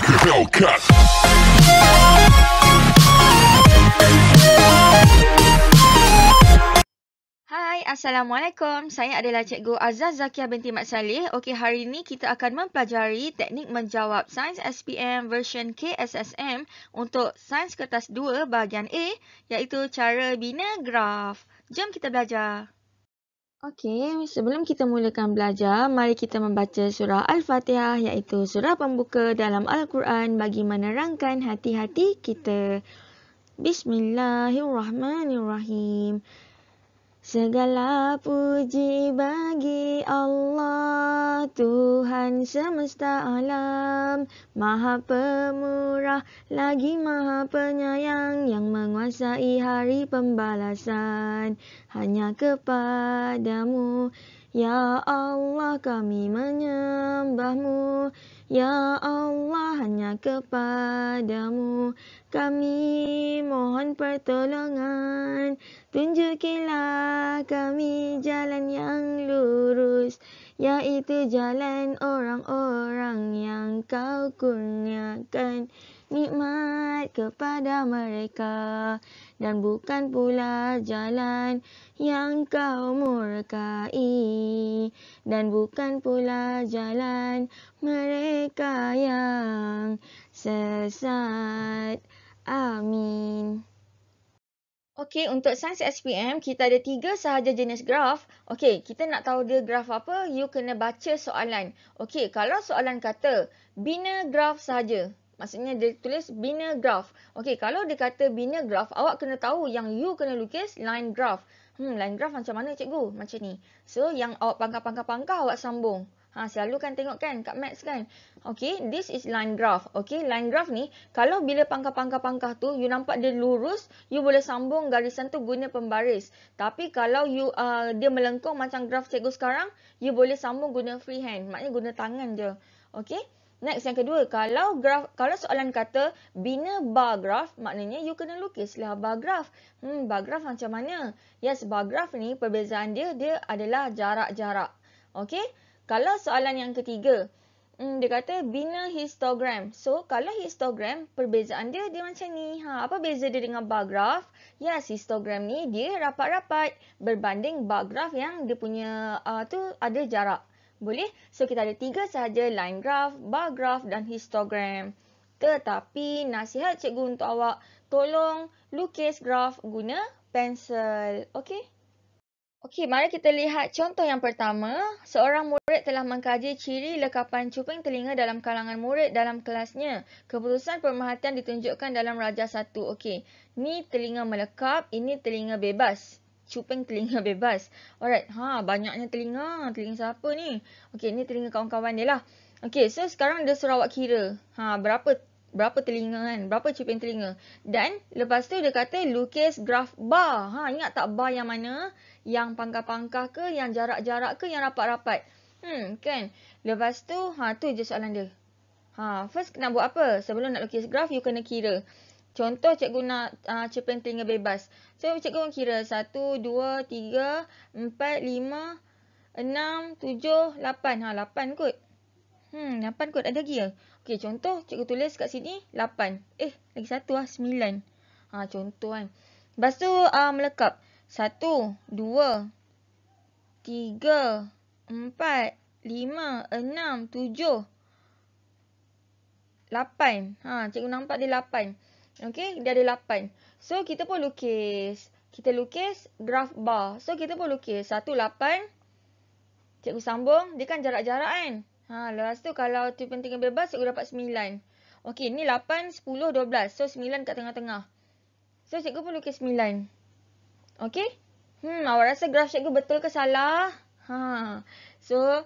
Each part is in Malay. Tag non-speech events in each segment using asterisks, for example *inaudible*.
like Hai, Assalamualaikum. Saya adalah Cikgu Azaz Zakia binti Mat Saleh. Okey, hari ini kita akan mempelajari teknik menjawab Sains SPM version KSSM untuk Sains Kertas 2 bahagian A iaitu cara bina graf. Jom kita belajar. Okey, sebelum kita mulakan belajar, mari kita membaca surah Al-Fatihah iaitu surah pembuka dalam Al-Quran bagi menerangkan hati-hati kita. Bismillahirrahmanirrahim. Segala puji bagi Allah Tuhan semesta alam Maha pemurah lagi maha penyayang Yang menguasai hari pembalasan Hanya kepadamu Ya Allah kami menyembahmu Ya Allah hanya kepadamu Kami mohon pertolongan Tunjukilah kami jalan yang lurus Yaitu jalan orang-orang yang kau kurniakan nikmat kepada mereka dan bukan pula jalan yang kau murkai dan bukan pula jalan mereka yang sesat amin Okey, untuk sains SPM, kita ada tiga sahaja jenis graf. Okey, kita nak tahu dia graf apa, you kena baca soalan. Okey, kalau soalan kata, bina graf sahaja. Maksudnya dia tulis bina graf. Okey, kalau dia kata bina graf, awak kena tahu yang you kena lukis line graf. Hmm, line graf macam mana cikgu? Macam ni. So, yang awak pangkah-pangkah-pangkah awak sambung. Ha, selalu kan tengok kan kat maths kan. Okey, this is line graph. Okey, line graph ni kalau bila pangkah-pangkah-pangkah tu you nampak dia lurus, you boleh sambung garisan tu guna pembaris. Tapi kalau you uh, dia melengkung macam graph cikgu sekarang, you boleh sambung guna freehand. Maknanya guna tangan je. Okey. Next yang kedua, kalau graf, kalau soalan kata bina bar graf, maknanya you kena lukislah bar graf. Hmm, bar graf macam mana? Yes, bar graf ni perbezaan dia, dia adalah jarak-jarak. Okay, kalau soalan yang ketiga, hmm, dia kata bina histogram. So, kalau histogram, perbezaan dia, dia macam ni. Ha, apa beza dia dengan bar graf? Yes, histogram ni dia rapat-rapat berbanding bar graf yang dia punya uh, tu ada jarak. Boleh? So kita ada tiga sahaja line graph, bar graph dan histogram. Tetapi nasihat cikgu untuk awak, tolong lukis graph guna pensel. Okey? Okey, mari kita lihat contoh yang pertama. Seorang murid telah mengkaji ciri lekapan cuping telinga dalam kalangan murid dalam kelasnya. Keputusan pemerhatian ditunjukkan dalam Rajah 1. Okey, ni telinga melekap, ini telinga bebas. Cupeng telinga *laughs* bebas. Alright, ha banyaknya telinga. Telinga siapa ni? Okey, ni telinga kawan-kawan dia lah. Okey, so sekarang dia suruh kira. Ha berapa berapa telinga kan? Berapa cupeng telinga? Dan lepas tu dia kata lukis graf bar. Ha ingat tak bar yang mana? Yang pangkah-pangkah ke, yang jarak-jarak ke, yang rapat-rapat? Hmm, kan? Lepas tu ha tu je soalan dia. Ha, first nak buat apa? Sebelum nak lukis graf, you kena kira. Contoh cikgu nak uh, ah, cerpen telinga bebas. So cikgu orang kira 1, 2, 3, 4, 5, 6, 7, 8. Ha, 8 kot. Hmm, 8 kot ada lagi ke? Ya? Okey, contoh cikgu tulis kat sini 8. Eh, lagi satu lah, 9. Ha, contoh kan. Lepas tu uh, melekap. 1, 2, 3, 4, 5, 6, 7, 8. Ha, cikgu nampak dia 8. 8. Okay, dia ada 8. So, kita pun lukis. Kita lukis graf bar. So, kita pun lukis. 1, 8. Cikgu sambung. Dia kan jarak-jarak kan? Ha, lepas tu kalau tu penting yang bebas, cikgu dapat 9. Okay, ni 8, 10, 12. So, 9 kat tengah-tengah. So, cikgu pun lukis 9. Okay? Hmm, awak rasa graf cikgu betul ke salah? Ha. So,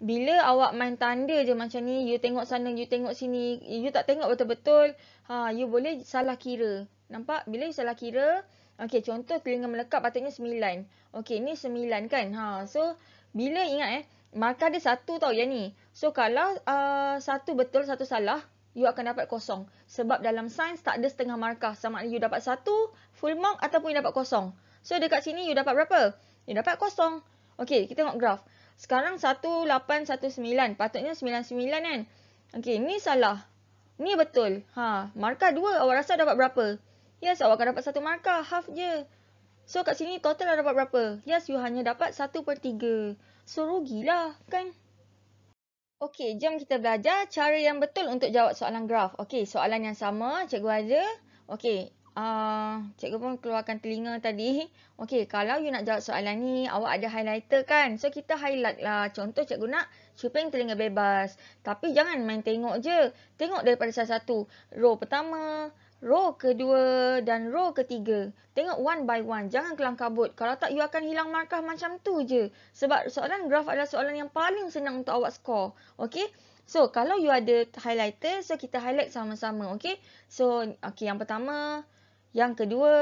bila awak main tanda je macam ni, you tengok sana, you tengok sini, you tak tengok betul-betul, ha, you boleh salah kira. Nampak? Bila you salah kira, okay, contoh telinga melekat patutnya 9. Okay, ni 9 kan? Ha, so, bila ingat eh, markah dia 1 tau yang ni. So, kalau uh, 1 betul, satu salah, you akan dapat kosong. Sebab dalam sains tak ada setengah markah. Sama ada you dapat satu, full mark ataupun you dapat kosong. So, dekat sini you dapat berapa? You dapat kosong. Okay, kita tengok graf. Sekarang 1819. Patutnya 99 kan? Okey, ni salah. Ni betul. Ha, markah 2 awak rasa dapat berapa? Yes, awak akan dapat satu markah. Half je. So, kat sini total awak dapat berapa? Yes, you hanya dapat 1 per 3. So, rugilah kan? Okey, jom kita belajar cara yang betul untuk jawab soalan graf. Okey, soalan yang sama cikgu ada. Okey, uh, cikgu pun keluarkan telinga tadi. Okey, kalau you nak jawab soalan ni, awak ada highlighter kan? So, kita highlight lah. Contoh cikgu nak cuping telinga bebas. Tapi jangan main tengok je. Tengok daripada salah satu. Row pertama, row kedua dan row ketiga. Tengok one by one. Jangan kelang kabut. Kalau tak, you akan hilang markah macam tu je. Sebab soalan graf adalah soalan yang paling senang untuk awak skor. Okey? So, kalau you ada highlighter, so kita highlight sama-sama, okay? So, okay, yang pertama, yang kedua.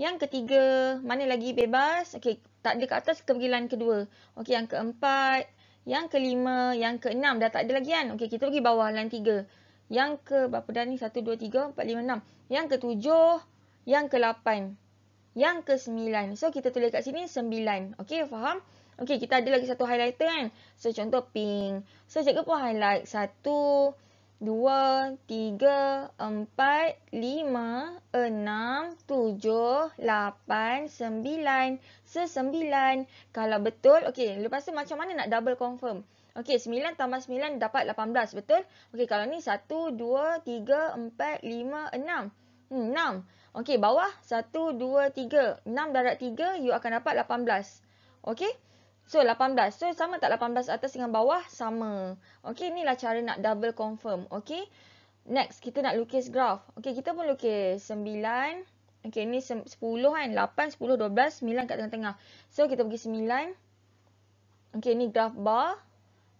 Yang ketiga. Mana lagi bebas? Okey, tak ada kat atas kepergilan kedua. Okey, yang keempat. Yang kelima. Yang keenam. Dah tak ada lagi kan? Okey, kita pergi bawah halan tiga. Yang ke berapa dah ni? Satu, dua, tiga, empat, lima, enam. Yang ketujuh. Yang kelapan. Yang kesembilan. So, kita tulis kat sini sembilan. Okey, faham? Okey, kita ada lagi satu highlighter kan? So, contoh pink. So, cikgu pun highlight. Satu dua, tiga, empat, lima, enam, tujuh, lapan, sembilan, sesembilan. Kalau betul, okey, lepas tu macam mana nak double confirm? Okey, sembilan tambah sembilan dapat lapan belas, betul? Okey, kalau ni satu, dua, tiga, empat, lima, enam. Hmm, enam. Okey, bawah satu, dua, tiga. Enam darat tiga, you akan dapat lapan belas. Okey? So 18. So sama tak 18 atas dengan bawah? Sama. Okay, inilah cara nak double confirm. Okay, Next, kita nak lukis graf. Okay, kita pun lukis 9. Okay, ni 10 kan? 8, 10, 12, 9 kat tengah-tengah. So kita pergi 9. Okay, ni graf bar.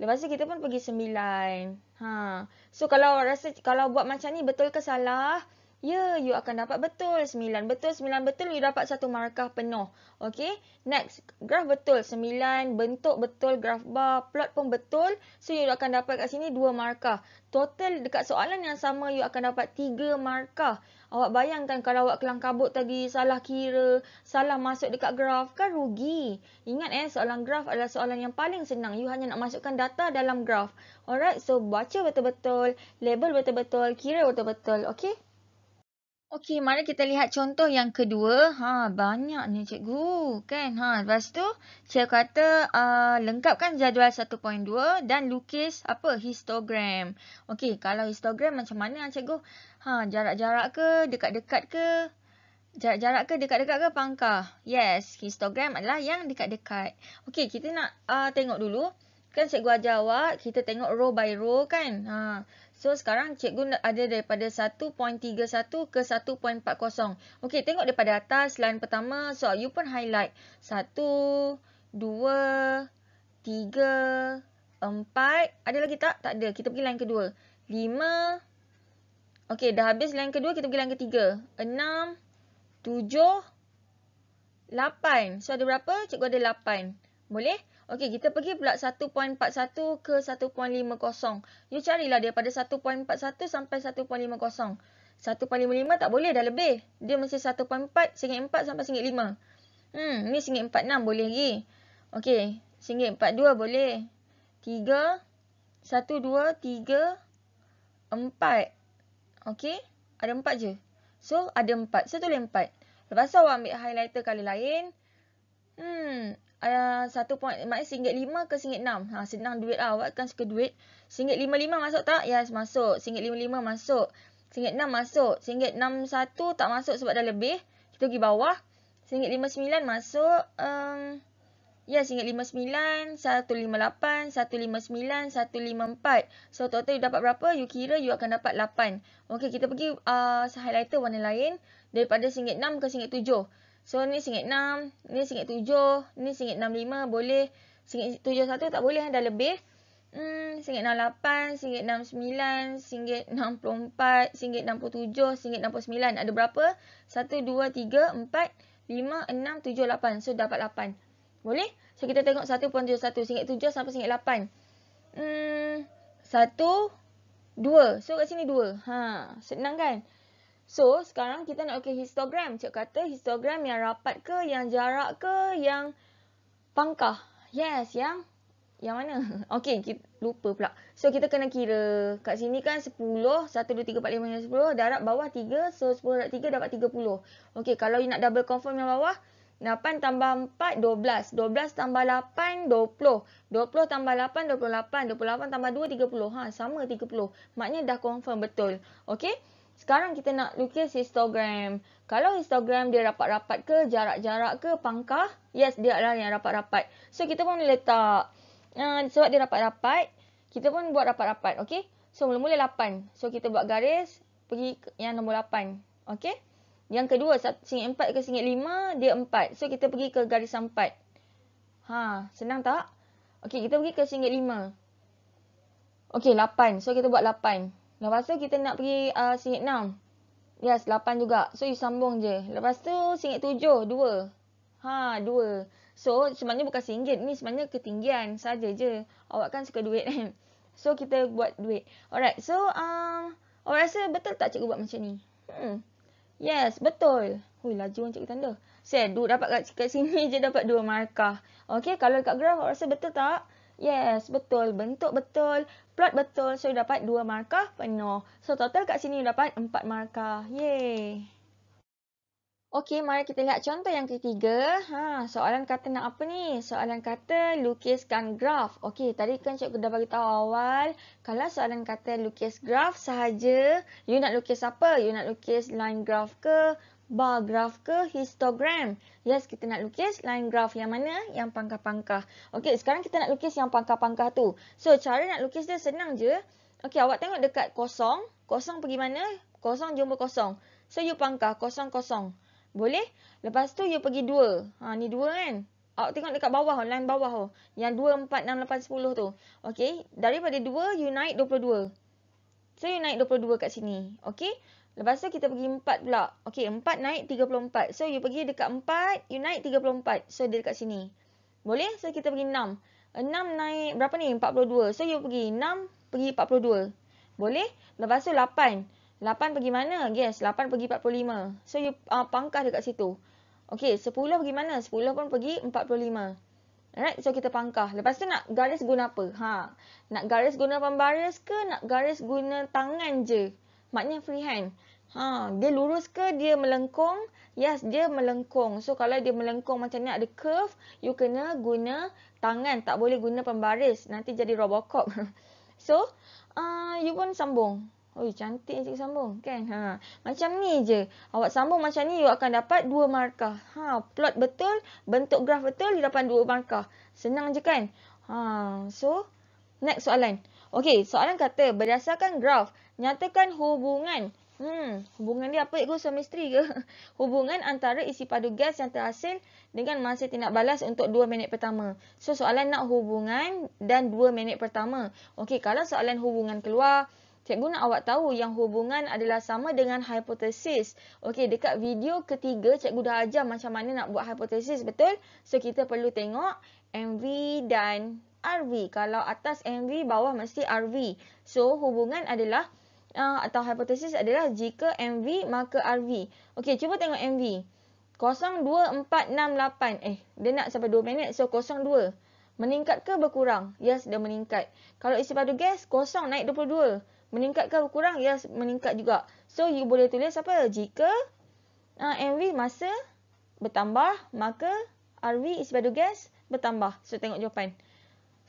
Lepas tu kita pun pergi 9. Ha. So kalau rasa kalau buat macam ni betul ke salah? Ya, you akan dapat betul 9. Betul 9 betul, you dapat satu markah penuh. Okay, next. Graf betul 9. Bentuk betul graf bar. Plot pun betul. So, you akan dapat kat sini 2 markah. Total dekat soalan yang sama, you akan dapat 3 markah. Awak bayangkan kalau awak kelang kabut tadi, salah kira, salah masuk dekat graf, kan rugi. Ingat eh, soalan graf adalah soalan yang paling senang. You hanya nak masukkan data dalam graf. Alright, so baca betul-betul, label betul-betul, kira betul-betul, okay? Okey, mari kita lihat contoh yang kedua. Ha, ni cikgu, kan? Ha, lepas tu cikgu kata uh, lengkapkan jadual 1.2 dan lukis apa? Histogram. Okey, kalau histogram macam mana cikgu? Ha, jarak-jarak ke, dekat-dekat ke? Jarak-jarak ke, dekat-dekat ke, pangkah? Yes, histogram adalah yang dekat-dekat. Okey, kita nak uh, tengok dulu. Kan cikgu ajar awak, kita tengok row by row kan? Ha. So sekarang cikgu ada daripada 1.31 ke 1.40. Okey, tengok daripada atas line pertama. So you pun highlight 1 2 3 4. Ada lagi tak? Tak ada. Kita pergi line kedua. 5 Okey, dah habis line kedua, kita pergi line ketiga. 6 7 8. So ada berapa? Cikgu ada 8. Boleh? Okey, kita pergi pula 1.41 ke 1.50. You carilah daripada 1.41 sampai 1.50. 1.55 tak boleh dah lebih. Dia mesti 1.4, singgit sampai 1.5. Hmm, ni 1.46 boleh lagi. Okey, 1.42 boleh. 3, 1, 2, 3, 4. Okey, ada 4 je. So, ada 4. So, tulis Lepas tu awak ambil highlighter colour lain. Hmm, Ah, satu point maknanya singgit lima ke singgit enam. Ha, senang duit lah. Awak kan suka duit. Singgit lima lima masuk tak? Yes, masuk. Singgit lima lima masuk. Singgit enam masuk. Singgit enam satu tak masuk sebab dah lebih. Kita pergi bawah. Singgit lima sembilan masuk. Um, Ya, yes, singgit sembilan satu lima empat. So, total you dapat berapa? You kira you akan dapat lapan. Okay kita pergi uh, highlighter warna lain. Daripada singgit enam ke singgit So ni singgit enam, ni singgit tujuh, ni singgit lima, boleh. Singgit satu tak boleh dah lebih. Hmm, singgit 68, singgit 69, singgit 64, singgit 67, singgit sembilan. Ada berapa? Satu, dua, tiga, empat, lima, enam, tujuh, lapan. So dapat lapan. Boleh? So kita tengok satu pun tujuh satu, singgit tujuh sampai singgit lapan. Hmm, satu, dua. So kat sini dua. Ha, senang kan? So, sekarang kita nak ukir histogram. Cik kata histogram yang rapat ke, yang jarak ke, yang pangkah. Yes, yang yang mana? *laughs* Okey, lupa pula. So, kita kena kira. Kat sini kan 10, 1, 2, 3, 4, 5, 6, 10. Darab bawah 3, so 10 darab 3 dapat 30. Okey, kalau you nak double confirm yang bawah, 8 tambah 4, 12. 12 tambah 8, 20. 20 tambah 8, 28. 28 tambah 2, 30. Ha, sama 30. Maknanya dah confirm betul. Okey? Sekarang kita nak lukis histogram. Kalau histogram dia rapat-rapat ke, jarak-jarak ke, pangkah? Yes, dia adalah yang rapat-rapat. So, kita pun letak. Uh, sebab dia rapat-rapat, kita pun buat rapat-rapat. Okay? So, mula-mula 8. So, kita buat garis pergi yang nombor 8. Okay? Yang kedua, singgit 4 ke singgit 5, dia 4. So, kita pergi ke garis 4. Ha, senang tak? Okay, kita pergi ke singgit 5. Okay, 8. So, kita buat 8. Lepas tu kita nak pergi uh, singgit 6. Yes, 8 juga. So, you sambung je. Lepas tu singgit tujuh dua Ha, dua So, sebenarnya bukan singgit. Ni sebenarnya ketinggian saja je. Awak kan suka duit kan? *laughs* So, kita buat duit. Alright, so, uh, awak rasa betul tak cikgu buat macam ni? Hmm. Yes, betul. Hui, laju orang cikgu tanda. Saya dapat kat, kat sini *laughs* je dapat dua markah. Okay, kalau kat graf awak rasa betul tak? Yes, betul. Bentuk betul. Plot betul. So, you dapat 2 markah penuh. So, total kat sini you dapat 4 markah. Yay! Okay, mari kita lihat contoh yang ketiga. Ha, soalan kata nak apa ni? Soalan kata lukiskan graf. Okay, tadi kan cikgu dah bagi tahu awal, kalau soalan kata lukis graf sahaja, you nak lukis apa? You nak lukis line graf ke bar graph ke histogram. Yes, kita nak lukis line graph yang mana? Yang pangkah-pangkah. Okey, sekarang kita nak lukis yang pangkah-pangkah tu. So, cara nak lukis dia senang je. Okey, awak tengok dekat kosong. Kosong pergi mana? Kosong jumpa kosong. So, you pangkah kosong-kosong. Boleh? Lepas tu, you pergi dua. Ha, ni dua kan? Awak tengok dekat bawah, line bawah. Yang dua, empat, enam, lapan, sepuluh tu. Okey, daripada dua, you naik dua puluh dua. So, you naik dua puluh dua kat sini. Okay? Lepas tu kita pergi 4 pula. Okay, 4 naik 34. So, you pergi dekat 4, you naik 34. So, dia dekat sini. Boleh? So, kita pergi 6. 6 naik berapa ni? 42. So, you pergi 6, pergi 42. Boleh? Lepas tu 8. 8 pergi mana? Yes, 8 pergi 45. So, you uh, pangkah dekat situ. Okay, 10 pergi mana? 10 pun pergi 45. Alright, so kita pangkah. Lepas tu nak garis guna apa? Ha, nak garis guna pembaris ke nak garis guna tangan je? maknya freehand. Ha, dia lurus ke dia melengkung? Yes, dia melengkung. So kalau dia melengkung macam ni ada curve, you kena guna tangan, tak boleh guna pembaris. Nanti jadi robocop. *laughs* so, uh, you pun sambung. Oi, cantik cik sambung, kan? Ha, macam ni je. Awak sambung macam ni you akan dapat dua markah. Ha, plot betul, bentuk graf betul, you dapat dua markah. Senang je kan? Ha, so next soalan. Okey, soalan kata berdasarkan graf, nyatakan hubungan. Hmm, hubungan dia apa ikut suami isteri ke? *laughs* hubungan antara isi padu gas yang terhasil dengan masa tindak balas untuk 2 minit pertama. So, soalan nak hubungan dan 2 minit pertama. Okey, kalau soalan hubungan keluar, cikgu nak awak tahu yang hubungan adalah sama dengan hipotesis. Okey, dekat video ketiga, cikgu dah ajar macam mana nak buat hipotesis, betul? So, kita perlu tengok MV dan RV. Kalau atas MV, bawah mesti RV. So, hubungan adalah uh, atau hipotesis adalah jika MV maka RV. Okey, cuba tengok MV. 02468. Eh, dia nak sampai 2 minit. So, 02. Meningkat ke berkurang? Yes, dia meningkat. Kalau isi padu gas, kosong naik 22. Meningkat ke berkurang? Yes, meningkat juga. So, you boleh tulis apa? Jika uh, MV masa bertambah, maka RV isi padu gas bertambah. So, tengok jawapan.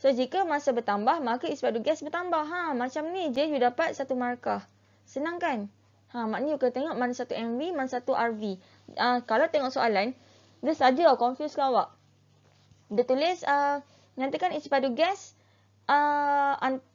So jika masa bertambah maka isbab gas bertambah. Ha macam ni je you dapat satu markah. Senang kan? Ha maknanya you kena tengok mana satu MV, mana satu RV. Ah kalau tengok soalan dia saja lah confuse kau awak. Dia tulis uh, nyatakan isi padu gas uh, an,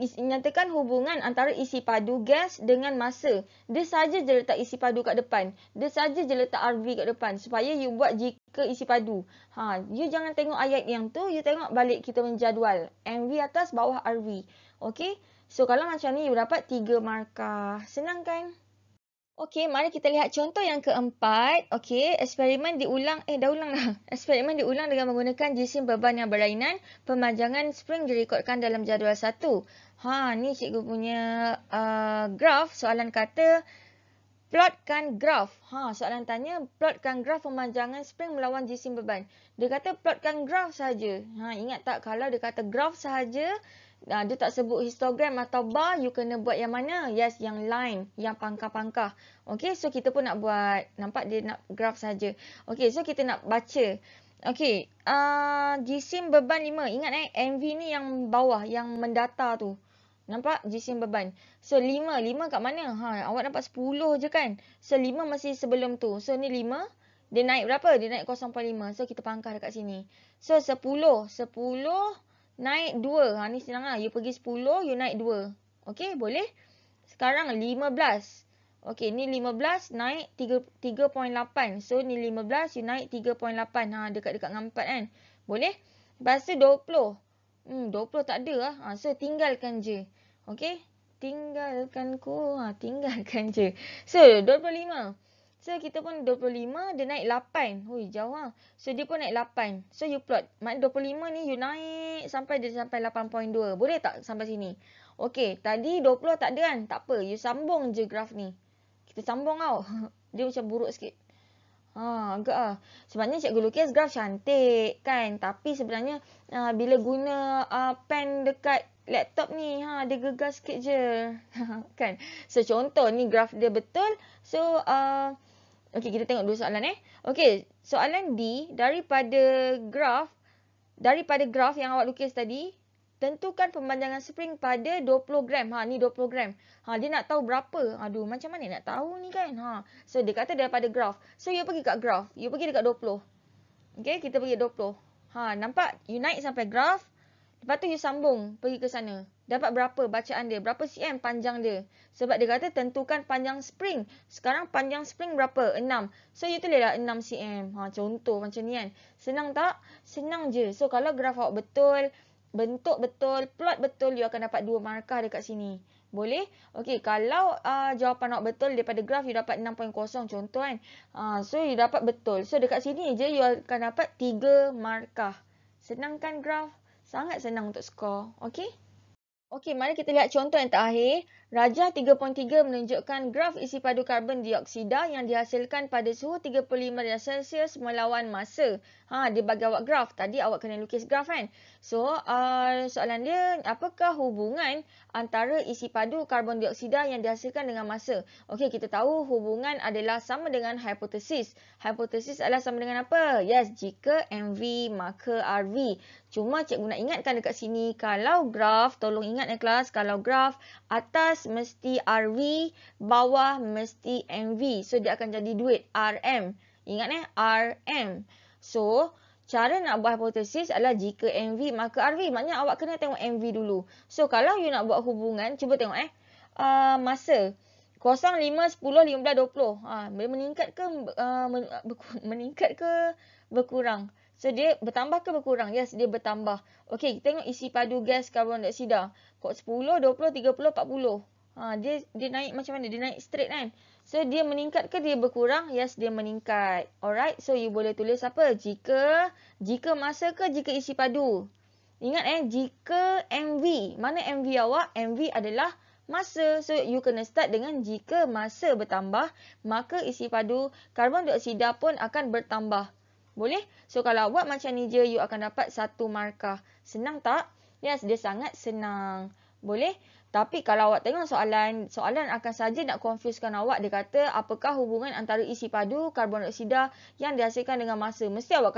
isi, nyatakan hubungan antara isi padu gas dengan masa. Dia saja je letak isi padu kat depan. Dia saja je letak RV kat depan supaya you buat jika ke isi padu. Ha, you jangan tengok ayat yang tu, you tengok balik kita menjadual. MV atas, bawah RV. Okay? So, kalau macam ni, you dapat 3 markah. Senang kan? Okay, mari kita lihat contoh yang keempat. Okay, eksperimen diulang. Eh, dah ulang lah. *laughs* Eksperimen diulang dengan menggunakan jisim beban yang berlainan. pemajangan spring direkodkan dalam jadual satu, Ha, ni cikgu punya uh, graf. Soalan kata... Plotkan graf. Ha, soalan tanya, plotkan graf pemanjangan spring melawan jisim beban. Dia kata plotkan graf sahaja. Ha, ingat tak kalau dia kata graf sahaja, ha, dia tak sebut histogram atau bar, you kena buat yang mana? Yes, yang line, yang pangkah-pangkah. Okay, so kita pun nak buat, nampak dia nak graf sahaja. Okay, so kita nak baca. Okay, uh, ah, jisim beban 5. Ingat eh, MV ni yang bawah, yang mendata tu. Nampak? Jisim beban. So, lima lima kat mana? Ha, awak nampak sepuluh je kan? So, lima masih sebelum tu. So, ni lima Dia naik berapa? Dia naik 0.5. So, kita pangkah dekat sini. So, sepuluh sepuluh naik dua Ha, ni senang lah. You pergi sepuluh you naik dua, Okay, boleh? Sekarang lima belas, Okay, ni lima belas naik tiga tiga point lapan So, ni lima belas you naik tiga point lapan Ha, dekat-dekat dengan 4 kan? Boleh? Lepas dua puluh Hmm, 20 tak ada lah. Ha, so, tinggalkan je. Okay? Tinggalkan ku. Ha, tinggalkan je. So, 25. So, kita pun 25. Dia naik 8. Hui, jauh lah. So, dia pun naik 8. So, you plot. Maksudnya 25 ni you naik sampai dia sampai 8.2. Boleh tak sampai sini? Okay. Tadi 20 tak ada kan? Tak apa. You sambung je graf ni. Kita sambung tau. *laughs* dia macam buruk sikit. Ha, agak lah. Sebabnya cikgu lukis graf cantik kan. Tapi sebenarnya ha, bila guna ha, pen dekat laptop ni, ha, dia gegar sikit je. *laughs* kan? So, contoh ni graf dia betul. So, ha, ah, okay, kita tengok dua soalan eh. Okay, soalan D daripada graf daripada graf yang awak lukis tadi tentukan pemanjangan spring pada 20 gram. Ha ni 20 gram. Ha dia nak tahu berapa? Aduh macam mana nak tahu ni kan? Ha. So dia kata daripada graf. So you pergi kat graf. You pergi dekat 20. Okay, kita pergi 20. Ha nampak you naik sampai graf. Lepas tu you sambung pergi ke sana. Dapat berapa bacaan dia? Berapa cm panjang dia? Sebab dia kata tentukan panjang spring. Sekarang panjang spring berapa? 6. So you tulislah 6 cm. Ha contoh macam ni kan. Senang tak? Senang je. So kalau graf awak betul bentuk betul, plot betul, you akan dapat dua markah dekat sini. Boleh? Okey, kalau uh, jawapan awak betul daripada graf, you dapat 6.0 contoh kan. Uh, so, you dapat betul. So, dekat sini je, you akan dapat tiga markah. Senang kan graf? Sangat senang untuk skor. Okey? Okey, mari kita lihat contoh yang terakhir. Raja 3.3 menunjukkan graf isi padu karbon dioksida yang dihasilkan pada suhu 35 darjah Celsius melawan masa. Ha, dia bagi awak graf. Tadi awak kena lukis graf kan? So, uh, soalan dia, apakah hubungan antara isi padu karbon dioksida yang dihasilkan dengan masa? Okey, kita tahu hubungan adalah sama dengan hipotesis. Hipotesis adalah sama dengan apa? Yes, jika MV maka RV. Cuma cikgu nak ingatkan dekat sini, kalau graf, tolong ingat ya kelas, kalau graf atas mesti RV, bawah mesti MV. So, dia akan jadi duit, RM. Ingat eh, RM. So, cara nak buat hipotesis adalah jika MV maka RV. Maknanya awak kena tengok MV dulu. So, kalau you nak buat hubungan, cuba tengok eh. Uh, masa, 0, 5, 10, 15, 20. Ha, boleh meningkat ke, uh, meningkat ke berkurang? So, dia bertambah ke berkurang? Yes, dia bertambah. Okey, tengok isi padu gas karbon dioksida. Kod 10, 20, 30, 40. Ha, dia dia naik macam mana? Dia naik straight kan? So, dia meningkat ke dia berkurang? Yes, dia meningkat. Alright, so you boleh tulis apa? Jika, jika masa ke jika isi padu? Ingat eh, jika MV. Mana MV awak? MV adalah masa. So, you kena start dengan jika masa bertambah, maka isi padu karbon dioksida pun akan bertambah. Boleh? So, kalau awak macam ni je, you akan dapat satu markah. Senang tak? Yes, dia sangat senang. Boleh? Tapi kalau awak tengok soalan, soalan akan saja nak confusekan awak. Dia kata apakah hubungan antara isi padu karbon oksida yang dihasilkan dengan masa. Mesti awak,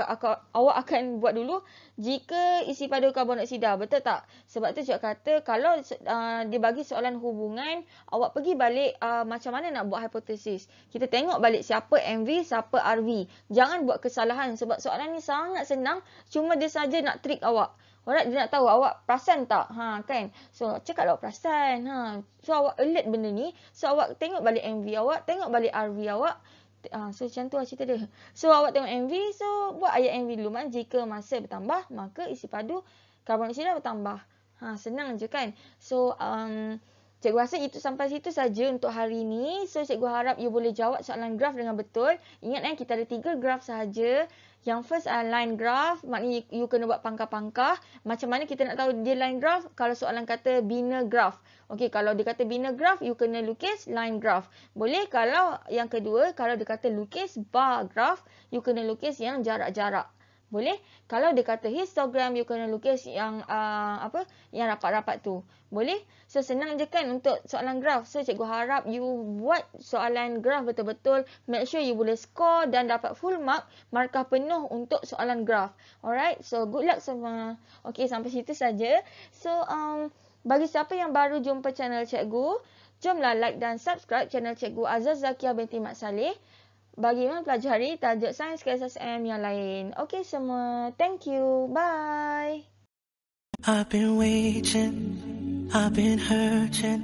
awak akan buat dulu jika isi padu karbon oksida. Betul tak? Sebab tu cikgu kata kalau uh, dia bagi soalan hubungan, awak pergi balik uh, macam mana nak buat hipotesis. Kita tengok balik siapa MV, siapa RV. Jangan buat kesalahan sebab soalan ni sangat senang. Cuma dia saja nak trick awak. Orang dia nak tahu awak perasan tak? Ha kan? So cakap awak perasan. Ha. So awak alert benda ni. So awak tengok balik MV awak. Tengok balik RV awak. Ha, so macam tu lah cerita dia. So awak tengok MV. So buat ayat MV dulu. Maksudnya jika masa bertambah. Maka isi padu karbon oksida bertambah. Ha, senang je kan? So um, Cikgu rasa itu sampai situ saja untuk hari ini. So, cikgu harap you boleh jawab soalan graf dengan betul. Ingat eh, kita ada tiga graf saja. Yang first adalah uh, line graph, maknanya you, you kena buat pangkah-pangkah. Macam mana kita nak tahu dia line graph? Kalau soalan kata bina graph. Okey, kalau dia kata bina graph, you kena lukis line graph. Boleh kalau yang kedua, kalau dia kata lukis bar graph, you kena lukis yang jarak-jarak. Boleh? Kalau dia kata histogram, you kena lukis yang uh, apa? Yang rapat-rapat tu. Boleh? So, senang je kan untuk soalan graf. So, cikgu harap you buat soalan graf betul-betul. Make sure you boleh score dan dapat full mark. Markah penuh untuk soalan graf. Alright? So, good luck semua. Okay, sampai situ saja. So, um, bagi siapa yang baru jumpa channel cikgu, jomlah like dan subscribe channel cikgu Azaz Zakia binti Mat Saleh bagi mempelajari tajuk sains KSSM yang lain. Okey semua, thank you. Bye. I've been waiting, I've been hurting,